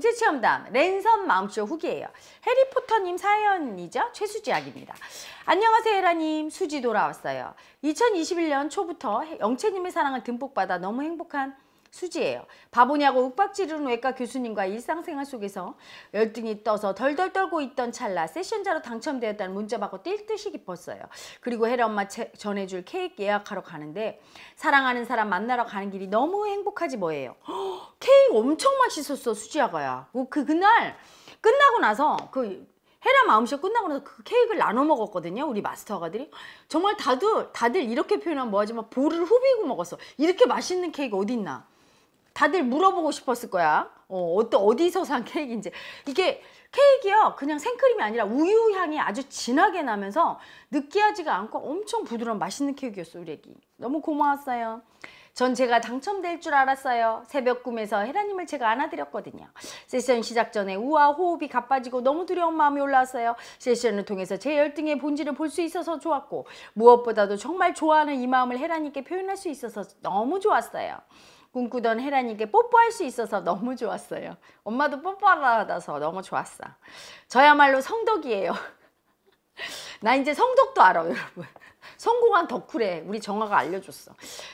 경제체험담 랜선 마음쇼 후기예요. 해리포터님 사연이죠. 최수지학입니다. 안녕하세요 에라님 수지 돌아왔어요. 2021년 초부터 영채님의 사랑을 듬뿍 받아 너무 행복한 수지예요. 바보냐고 윽박지르는 외과 교수님과 일상생활 속에서 열등이 떠서 덜덜 떨고 있던 찰나 세션자로 당첨되었다는 문자 받고 뛸 듯이 기뻤어요 그리고 헤라 엄마 전해줄 케이크 예약하러 가는데 사랑하는 사람 만나러 가는 길이 너무 행복하지 뭐예요. 허, 케이크 엄청 맛있었어 수지아가야. 그, 그 그날 끝나고 나서 그 헤라 마음씨가 끝나고 나서 그 케이크를 나눠 먹었거든요. 우리 마스터가들이. 정말 다들, 다들 이렇게 표현하면 뭐하지만 볼을 후비고 먹었어. 이렇게 맛있는 케이크 어딨나 다들 물어보고 싶었을 거야. 어, 어떤 어디서 산 케이크인지. 이게 케이크요. 그냥 생크림이 아니라 우유 향이 아주 진하게 나면서 느끼하지가 않고 엄청 부드러운 맛있는 케이크였어, 우리 애기. 너무 고마웠어요. 전 제가 당첨될 줄 알았어요. 새벽 꿈에서 헤라님을 제가 안아드렸거든요. 세션 시작 전에 우와 호흡이 가빠지고 너무 두려운 마음이 올라왔어요. 세션을 통해서 제 열등의 본질을 볼 수 있어서 좋았고 무엇보다도 정말 좋아하는 이 마음을 헤라님께 표현할 수 있어서 너무 좋았어요. 꿈꾸던 헤라님께 뽀뽀할 수 있어서 너무 좋았어요. 엄마도 뽀뽀하라 하다서 너무 좋았어. 저야말로 성덕이에요. 나 이제 성덕도 알아 여러분. 성공한 덕후래 우리 정화가 알려줬어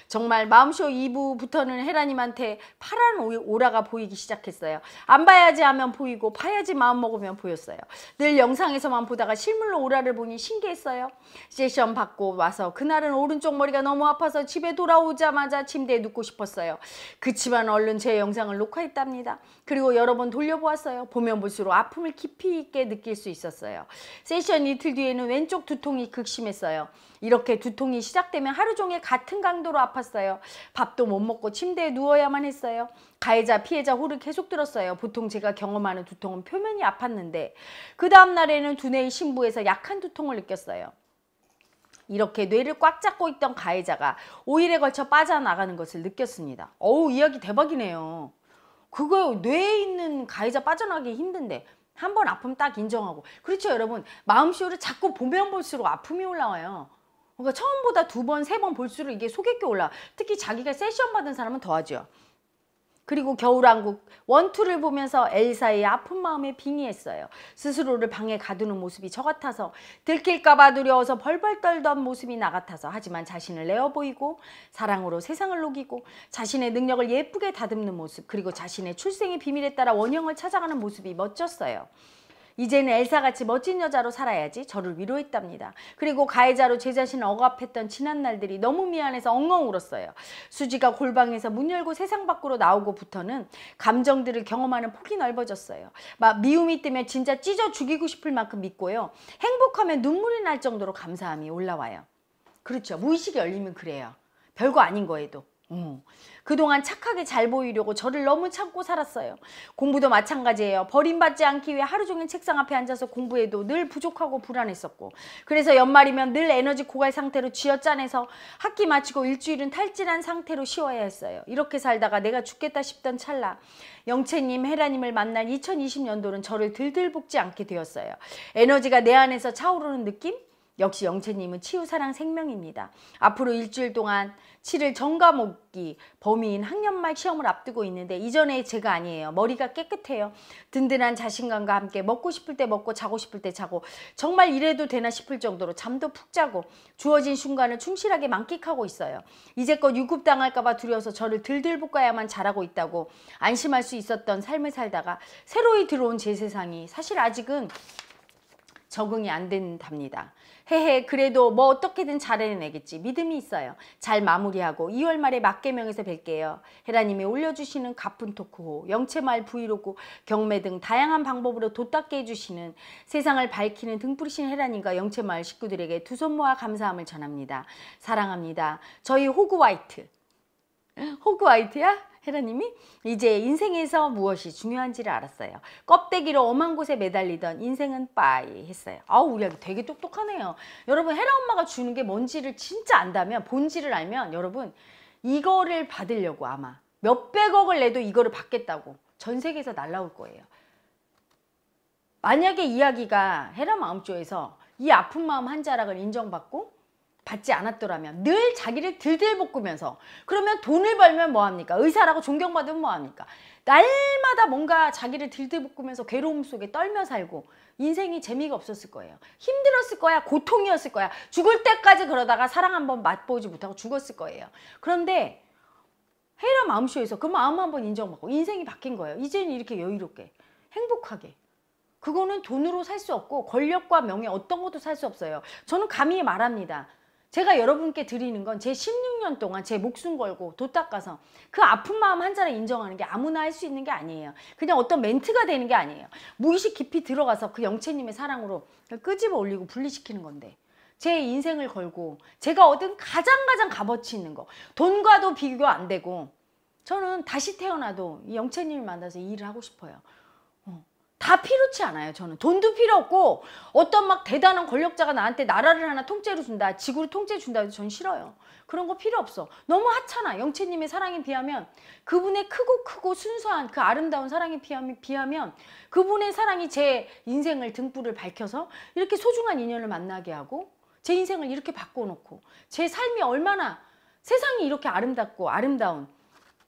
정말 마음쇼 2부부터는 헤라님한테 파란 오라가 보이기 시작했어요 안 봐야지 하면 보이고 파야지 마음먹으면 보였어요 늘 영상에서만 보다가 실물로 오라를 보니 신기했어요 세션 받고 와서 그날은 오른쪽 머리가 너무 아파서 집에 돌아오자마자 침대에 눕고 싶었어요 그치만 얼른 제 영상을 녹화했답니다 그리고 여러 번 돌려보았어요 보면 볼수록 아픔을 깊이 있게 느낄 수 있었어요 세션 이틀 뒤에는 왼쪽 두통이 극심했어요 이렇게 두통이 시작되면 하루 종일 같은 강도로 아팠어요. 밥도 못 먹고 침대에 누워야만 했어요. 가해자 피해자 호를 계속 들었어요. 보통 제가 경험하는 두통은 표면이 아팠는데 그 다음 날에는 두뇌의 신부에서 약한 두통을 느꼈어요. 이렇게 뇌를 꽉 잡고 있던 가해자가 5일에 걸쳐 빠져나가는 것을 느꼈습니다. 어우 이야기 대박이네요. 그거 뇌에 있는 가해자 빠져나가기 힘든데 한 번 아픔 딱 인정하고 그렇죠 여러분 마음쇼를 자꾸 보면 볼수록 아픔이 올라와요. 그러니까 처음보다 두 번, 세 번 볼수록 이게 속에 게 올라. 특히 자기가 세션 받은 사람은 더하죠. 그리고 겨울왕국 원투를 보면서 엘사의 아픈 마음에 빙의했어요. 스스로를 방에 가두는 모습이 저 같아서 들킬까봐 두려워서 벌벌 떨던 모습이 나 같아서 하지만 자신을 내어 보이고 사랑으로 세상을 녹이고 자신의 능력을 예쁘게 다듬는 모습 그리고 자신의 출생의 비밀에 따라 원형을 찾아가는 모습이 멋졌어요. 이제는 엘사같이 멋진 여자로 살아야지 저를 위로했답니다. 그리고 가해자로 제 자신을 억압했던 지난 날들이 너무 미안해서 엉엉 울었어요. 수지가 골방에서 문 열고 세상 밖으로 나오고부터는 감정들을 경험하는 폭이 넓어졌어요. 막 미움이 뜨면 진짜 찢어 죽이고 싶을 만큼 믿고요. 행복하면 눈물이 날 정도로 감사함이 올라와요. 그렇죠. 무의식이 열리면 그래요. 별거 아닌 거에도. 어. 그동안 착하게 잘 보이려고 저를 너무 참고 살았어요. 공부도 마찬가지예요. 버림받지 않기 위해 하루 종일 책상 앞에 앉아서 공부해도 늘 부족하고 불안했었고 그래서 연말이면 늘 에너지 고갈 상태로 쥐어짜내서 학기 마치고 일주일은 탈진한 상태로 쉬어야 했어요. 이렇게 살다가 내가 죽겠다 싶던 찰나 영채님, 혜라님을 만난 2020년도는 저를 들들 볶지 않게 되었어요. 에너지가 내 안에서 차오르는 느낌? 역시 영채님은 치유사랑 생명입니다. 앞으로 일주일 동안 칠일 정가목기범인 학년말 시험을 앞두고 있는데 이전에 제가 아니에요. 머리가 깨끗해요. 든든한 자신감과 함께 먹고 싶을 때 먹고 자고 싶을 때 자고 정말 이래도 되나 싶을 정도로 잠도 푹 자고 주어진 순간을 충실하게 만끽하고 있어요. 이제껏 유급당할까 봐 두려워서 저를 들들 볶아야만 자라고 있다고 안심할 수 있었던 삶을 살다가 새로이 들어온 제 세상이 사실 아직은 적응이 안 된답니다. 헤헤 그래도 뭐 어떻게든 잘해내겠지 믿음이 있어요. 잘 마무리하고 2월 말에 맞개명에서 뵐게요. 헤라님이 올려주시는 가쁜 토크호, 영채말 브이로그, 경매 등 다양한 방법으로 돋닦게 해주시는 세상을 밝히는 등푸르신 헤라님과 영채말 식구들에게 두 손 모아 감사함을 전합니다. 사랑합니다. 저희 호그와이트. 호그와이트야? 헤라님이 이제 인생에서 무엇이 중요한지를 알았어요. 껍데기로 엄한 곳에 매달리던 인생은 빠이 했어요. 아우 우리 아기 되게 똑똑하네요. 여러분 헤라 엄마가 주는 게 뭔지를 진짜 안다면 본질을 알면 여러분 이거를 받으려고 아마 몇백억을 내도 이거를 받겠다고 전 세계에서 날라올 거예요. 만약에 이야기가 헤라 마음조에서 이 아픈 마음 한 자락을 인정받고 받지 않았더라면 늘 자기를 들들 볶으면서 그러면 돈을 벌면 뭐합니까? 의사라고 존경받으면 뭐합니까? 날마다 뭔가 자기를 들들 볶으면서 괴로움 속에 떨며 살고 인생이 재미가 없었을 거예요. 힘들었을 거야. 고통이었을 거야. 죽을 때까지 그러다가 사랑 한번 맛보지 못하고 죽었을 거예요. 그런데 헤라 마음쇼에서 그 마음 한번 인정받고 인생이 바뀐 거예요. 이제는 이렇게 여유롭게 행복하게 그거는 돈으로 살 수 없고 권력과 명예 어떤 것도 살 수 없어요. 저는 감히 말합니다. 제가 여러분께 드리는 건 제 16년 동안 제 목숨 걸고 도 닦아서 그 아픈 마음 한자를 인정하는 게 아무나 할 수 있는 게 아니에요. 그냥 어떤 멘트가 되는 게 아니에요. 무의식 깊이 들어가서 그영체님의 사랑으로 끄집어 올리고 분리시키는 건데 제 인생을 걸고 제가 얻은 가장 가장 값어치 있는 거 돈과도 비교 안 되고 저는 다시 태어나도 영체님을 만나서 일을 하고 싶어요. 다 필요치 않아요 저는 돈도 필요 없고 어떤 막 대단한 권력자가 나한테 나라를 하나 통째로 준다 지구를 통째로 준다 해도전 싫어요 그런 거 필요 없어 너무 하찮아 영채님의 사랑에 비하면 그분의 크고 크고 순수한 그 아름다운 사랑에 비하면 그분의 사랑이 제 인생을 등불을 밝혀서 이렇게 소중한 인연을 만나게 하고 제 인생을 이렇게 바꿔놓고 제 삶이 얼마나 세상이 이렇게 아름답고 아름다운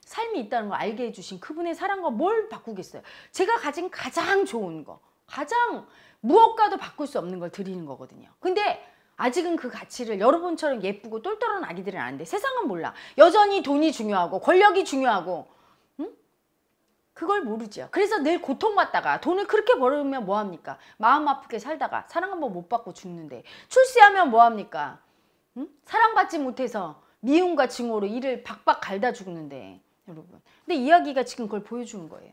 삶이 있다는 걸 알게 해주신 그분의 사랑과 뭘 바꾸겠어요. 제가 가진 가장 좋은 거 가장 무엇과도 바꿀 수 없는 걸 드리는 거거든요. 근데 아직은 그 가치를 여러분처럼 예쁘고 똘똘한 아기들은 안 돼. 세상은 몰라. 여전히 돈이 중요하고 권력이 중요하고 응? 그걸 모르죠. 그래서 늘 고통받다가 돈을 그렇게 벌으면 뭐합니까? 마음 아프게 살다가 사랑 한 번 못 받고 죽는데 출세하면 뭐합니까? 응? 사랑받지 못해서 미움과 증오로 이를 박박 갈다 죽는데 여러분. 근데 이야기가 지금 그걸 보여준 거예요.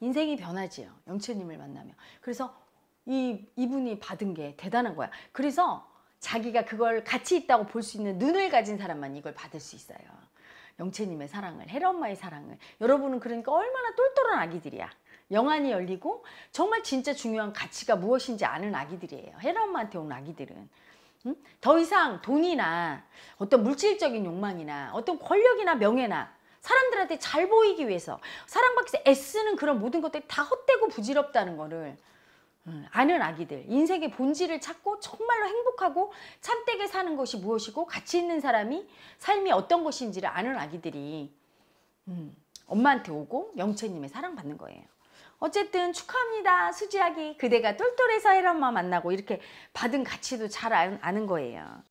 인생이 변하지요. 영채님을 만나면. 그래서 이, 이분이 받은 게 대단한 거야. 그래서 자기가 그걸 같이 있다고 볼 수 있는 눈을 가진 사람만 이걸 받을 수 있어요. 영채님의 사랑을, 헤 엄마의 사랑을. 여러분은 그러니까 얼마나 똘똘한 아기들이야. 영안이 열리고 정말 진짜 중요한 가치가 무엇인지 아는 아기들이에요. 헤 엄마한테 온 아기들은. 응? 더 이상 돈이나 어떤 물질적인 욕망이나 어떤 권력이나 명예나 사람들한테 잘 보이기 위해서 사랑받기 위해서 애쓰는 그런 모든 것들이 다 헛되고 부질없다는 거를 음, 아는 아기들 인생의 본질을 찾고 정말로 행복하고 참되게 사는 것이 무엇이고 가치 있는 사람이 삶이 어떤 것인지를 아는 아기들이 음, 엄마한테 오고 영채님의 사랑받는 거예요. 어쨌든 축하합니다. 수지아기 그대가 똘똘해서 혜란마 만나고 이렇게 받은 가치도 잘 아, 아는 거예요.